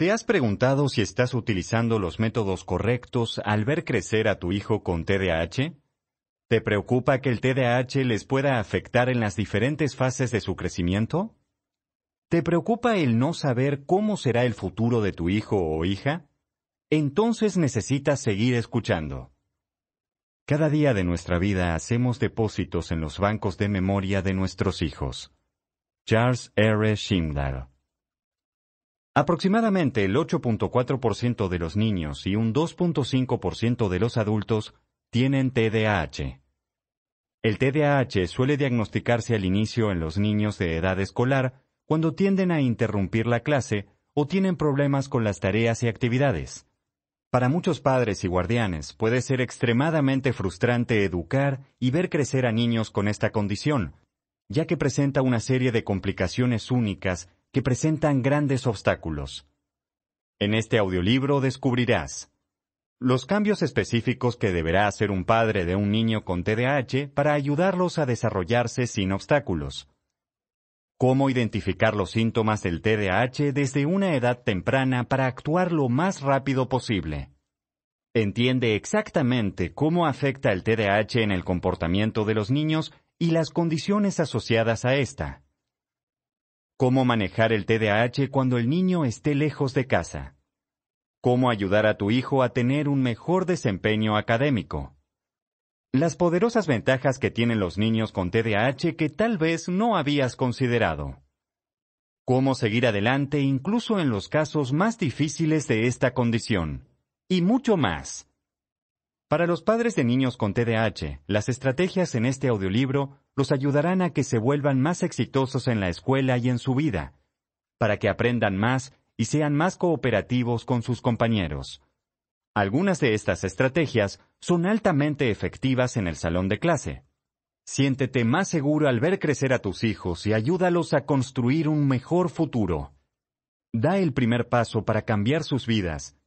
¿Te has preguntado si estás utilizando los métodos correctos al ver crecer a tu hijo con TDAH? ¿Te preocupa que el TDAH les pueda afectar en las diferentes fases de su crecimiento? ¿Te preocupa el no saber cómo será el futuro de tu hijo o hija? Entonces necesitas seguir escuchando. Cada día de nuestra vida hacemos depósitos en los bancos de memoria de nuestros hijos. Charles R. Schindler Aproximadamente el 8.4% de los niños y un 2.5% de los adultos tienen TDAH. El TDAH suele diagnosticarse al inicio en los niños de edad escolar cuando tienden a interrumpir la clase o tienen problemas con las tareas y actividades. Para muchos padres y guardianes puede ser extremadamente frustrante educar y ver crecer a niños con esta condición, ya que presenta una serie de complicaciones únicas que presentan grandes obstáculos. En este audiolibro descubrirás los cambios específicos que deberá hacer un padre de un niño con TDAH para ayudarlos a desarrollarse sin obstáculos. Cómo identificar los síntomas del TDAH desde una edad temprana para actuar lo más rápido posible. Entiende exactamente cómo afecta el TDAH en el comportamiento de los niños y las condiciones asociadas a esta. Cómo manejar el TDAH cuando el niño esté lejos de casa. Cómo ayudar a tu hijo a tener un mejor desempeño académico. Las poderosas ventajas que tienen los niños con TDAH que tal vez no habías considerado. Cómo seguir adelante incluso en los casos más difíciles de esta condición. Y mucho más. Para los padres de niños con TDAH, las estrategias en este audiolibro los ayudarán a que se vuelvan más exitosos en la escuela y en su vida, para que aprendan más y sean más cooperativos con sus compañeros. Algunas de estas estrategias son altamente efectivas en el salón de clase. Siéntete más seguro al ver crecer a tus hijos y ayúdalos a construir un mejor futuro. Da el primer paso para cambiar sus vidas